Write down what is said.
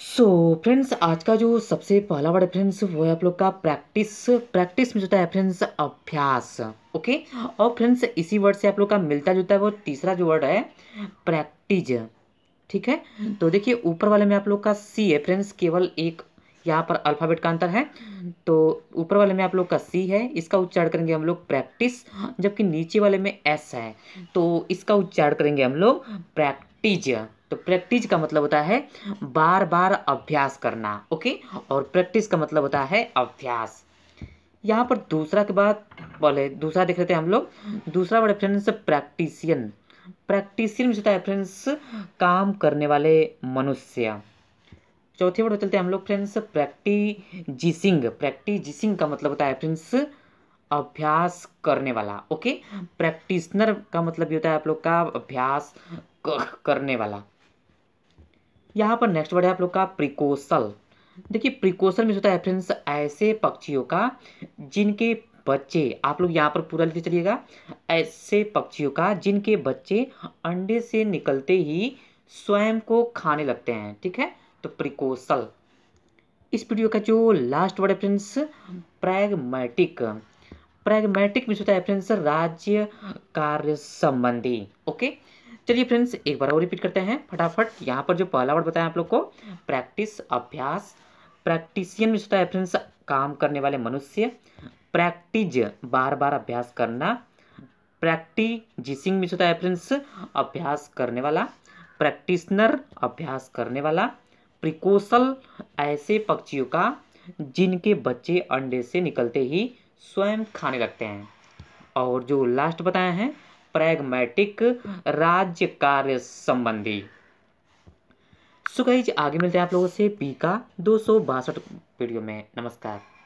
सो so, friends आज का जो सबसे पहला वर्ड फ्रेंड्स वो है आप लोग का प्रैक्टिस प्रैक्टिस में जुटा है फ्रेंड्स अभ्यास ओके और फ्रेंड्स इसी वर्ड से आप लोग का मिलता जुलता है वो तीसरा जो वर्ड है प्रैक्टिज ठीक है तो देखिए ऊपर वाले में आप लोग का सी है फ्रेंड्स केवल एक यहाँ पर अल्फ़ाबेट का अंतर है तो ऊपर वाले में आप लोग का सी है इसका उच्चारण करेंगे हम लोग प्रैक्टिस जबकि नीचे वाले में एस है तो इसका उच्चारण करेंगे हम लोग प्रैक्टिज तो प्रैक्टिस का मतलब होता है बार बार अभ्यास करना ओके और प्रैक्टिस का मतलब होता है अभ्यास यहाँ पर दूसरा के बाद बोले दूसरा देख लेते हैं हम लोग दूसरा बड़े फ्रेंड्स प्रैक्टिसियन प्रैक्टिसियन होता है फ्रेंड्स काम करने वाले मनुष्य चौथे वर्ड चलते हैं हम लोग फ्रेंड्स प्रैक्टिजिसिंग प्रैक्टिजिसिंग का मतलब होता है फ्रेंड्स अभ्यास करने वाला ओके प्रैक्टिसनर का मतलब ये होता है आप लोग का अभ्यास करने वाला यहाँ पर नेक्स्ट वर्ड है आप लोग का प्रिकोसल देखिए प्रिकोशल में होता है फ्रेंड्स ऐसे पक्षियों का जिनके बच्चे आप लोग यहाँ पर पूरा लिखते चलिएगा ऐसे पक्षियों का जिनके बच्चे अंडे से निकलते ही स्वयं को खाने लगते हैं ठीक है तो प्रिकोसल इस वीडियो का जो लास्ट वर्ड है फ्रेंड्स प्रैगमेटिक प्रैगमेटिक में होता है फ्रेंड्स राज्य कार्य संबंधी ओके चलिए फ्रेंड्स एक बार और रिपीट करते हैं फटाफट यहाँ पर जो पहला वर्ड बताया आप लोग को प्रैक्टिस अभ्यास प्रैक्टिसियन में होता है फ्रेंड्स काम करने वाले मनुष्य प्रैक्टिज बार बार अभ्यास करना प्रैक्टिजिसिंग में होता है फ्रेंड्स अभ्यास करने वाला प्रैक्टिसनर अभ्यास करने वाला प्रिकोसल ऐसे पक्षियों का जिनके बच्चे अंडे से निकलते ही स्वयं खाने लगते हैं और जो लास्ट बताया है प्रैग्मेटिक हम्म। राज्य कार्य संबंधी सो आगे मिलते हैं आप लोगों से पी का दो वीडियो में नमस्कार